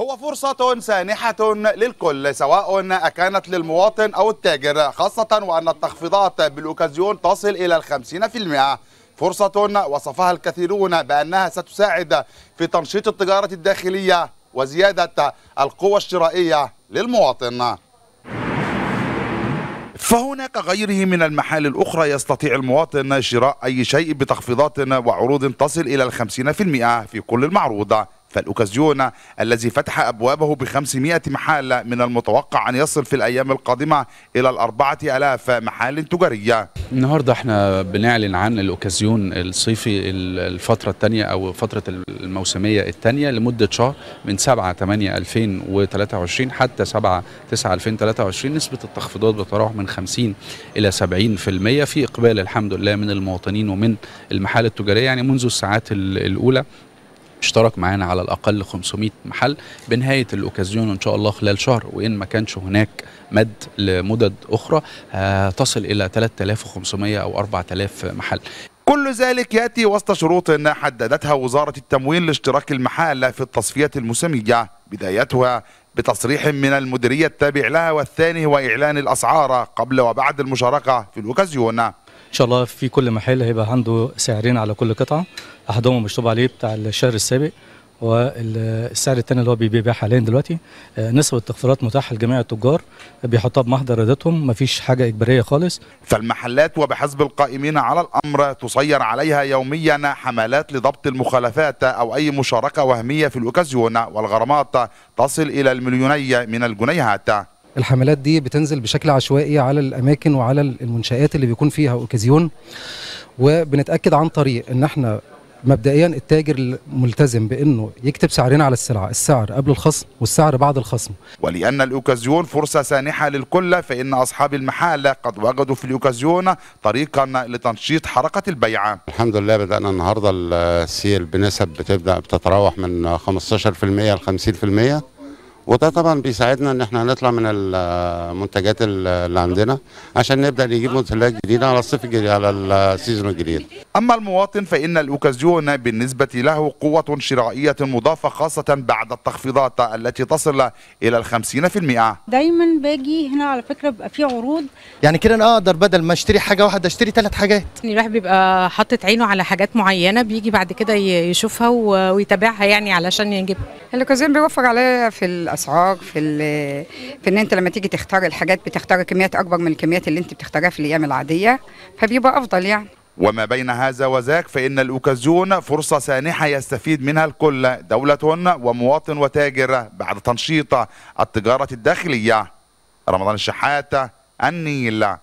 هو فرصة سانحة للكل سواء أكانت للمواطن أو التاجر خاصة وأن التخفيضات بالأوكازيون تصل إلى الخمسين في المئة فرصة وصفها الكثيرون بأنها ستساعد في تنشيط التجارة الداخلية وزيادة القوة الشرائية للمواطن فهناك غيره من المحال الأخرى يستطيع المواطن شراء أي شيء بتخفيضات وعروض تصل إلى الخمسين في المئة في كل المعروض فالأوكازيون الذي فتح أبوابه ب 500 محل من المتوقع أن يصل في الأيام القادمة إلى الأربعة ألاف محل تجارية النهاردة احنا بنعلن عن الأوكازيون الصيفي الفترة الثانية أو فترة الموسمية الثانية لمدة شهر من 7 8 2023 حتى 7 9 2023 نسبة التخفيضات بتتراوح من 50 إلى 70% في إقبال الحمد لله من المواطنين ومن المحال التجارية يعني منذ الساعات الأولى اشترك معانا على الاقل 500 محل بنهايه الاوكازيون ان شاء الله خلال شهر وان ما كانش هناك مد لمدد اخرى تصل الى 3500 او 4000 محل كل ذلك ياتي وسط شروط حددتها وزاره التموين لاشتراك المحال في التصفيه الموسميه بدايتها بتصريح من المديريه التابع لها والثاني هو اعلان الاسعار قبل وبعد المشاركه في الاوكازيون ان شاء الله في كل محل هيبقى عنده سعرين على كل قطعه احدهم مشطوب عليه بتاع الشهر السابق والسعر الثاني اللي هو بيبيع حاليا دلوقتي آه، نسبة التخفيضات متاحة لجميع التجار بيحطها بمحضر ارادتهم مفيش حاجة إجبارية خالص فالمحلات وبحسب القائمين على الأمر تسير عليها يوميا حملات لضبط المخالفات أو أي مشاركة وهمية في الأوكازيون والغرامات تصل إلى المليوني من الجنيهات الحملات دي بتنزل بشكل عشوائي على الاماكن وعلى المنشات اللي بيكون فيها اوكازيون وبنتاكد عن طريق ان احنا مبدئيا التاجر ملتزم بانه يكتب سعرين على السلعه السعر قبل الخصم والسعر بعد الخصم ولان الاوكازيون فرصه سانحه للكل فان اصحاب المحال قد وجدوا في الاوكازيون طريقا لتنشيط حركه البيع الحمد لله بدانا النهارده السيل بنسب بتبدا بتتراوح من 15% ل 50% وده طبعا بيساعدنا ان احنا نطلع من المنتجات اللي عندنا عشان نبدا نجيب منتجات جديده على الصيف الجديد على السيزون الجديد. اما المواطن فان الاوكازيون بالنسبه له قوه شرائيه مضافه خاصه بعد التخفيضات التي تصل الى ال 50%. دايما باجي هنا على فكره بيبقى في عروض يعني كده انا اقدر بدل ما اشتري حاجه واحده اشتري ثلاث حاجات. يعني الواحد بيبقى حاطط عينه على حاجات معينه بيجي بعد كده يشوفها ويتابعها يعني علشان يجيبها. الاوكازيون بيوفر عليا في الاسعار في في ان انت لما تيجي تختار الحاجات بتختار كميات اكبر من الكميات اللي انت بتختارها في الايام العاديه فبيبقى افضل يعني وما بين هذا وذاك فإن الأوكازيون فرصة سانحة يستفيد منها الكل دولة ومواطن وتاجر بعد تنشيط التجارة الداخلية رمضان الشحات النيل